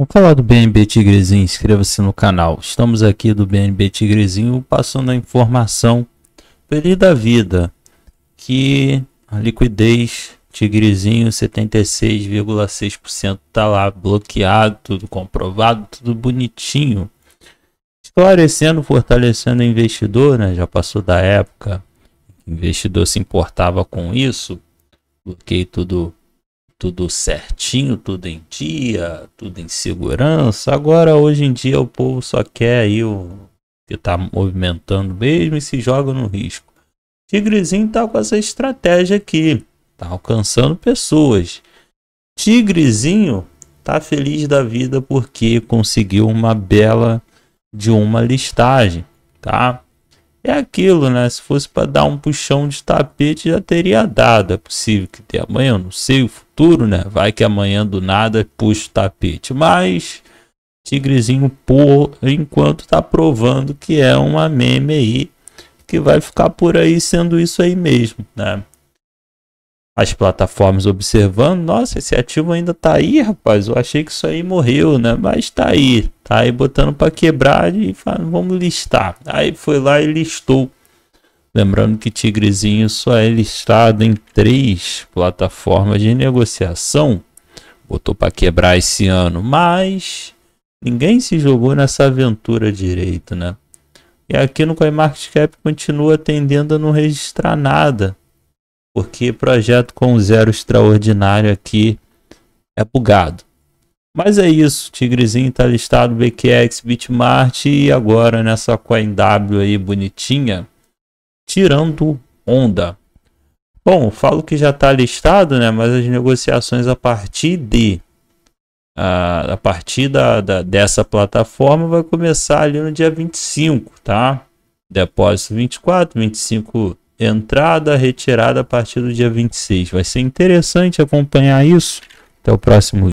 Vamos falar do BNB Tigrezinho, inscreva-se no canal. Estamos aqui do BNB Tigrezinho passando a informação feliz da vida que a liquidez Tigrezinho 76,6% está lá bloqueado, tudo comprovado, tudo bonitinho. Esclarecendo, fortalecendo o investidor, né? Já passou da época. O investidor se importava com isso. Bloqueio tudo tudo certinho, tudo em dia, tudo em segurança. Agora, hoje em dia, o povo só quer aí o que tá movimentando mesmo e se joga no risco. Tigrezinho tá com essa estratégia aqui, tá alcançando pessoas. Tigrezinho tá feliz da vida porque conseguiu uma bela de uma listagem, tá? É aquilo, né? Se fosse para dar um puxão de tapete, já teria dado. É possível que tenha amanhã, eu não sei. O futuro, né? Vai que amanhã do nada puxa o tapete. Mas Tigrezinho, por enquanto, tá provando que é uma meme aí que vai ficar por aí sendo isso aí mesmo, né? As plataformas observando, nossa, esse ativo ainda tá aí, rapaz. Eu achei que isso aí morreu, né? Mas tá aí, tá aí botando para quebrar e vamos listar. Aí foi lá e listou Lembrando que Tigrezinho só é listado em três plataformas de negociação. Botou para quebrar esse ano, mas ninguém se jogou nessa aventura direito, né? E aqui no CoinMarketCap continua tendendo a não registrar nada, porque projeto com zero extraordinário aqui é bugado. Mas é isso, Tigrezinho está listado BQX, Bitmart e agora nessa CoinW aí bonitinha tirando onda. Bom, falo que já está listado, né? Mas as negociações a partir de a, a partir da, da, dessa plataforma vai começar ali no dia 25, tá? Depósito 24, 25 entrada, retirada a partir do dia 26. Vai ser interessante acompanhar isso. Até o próximo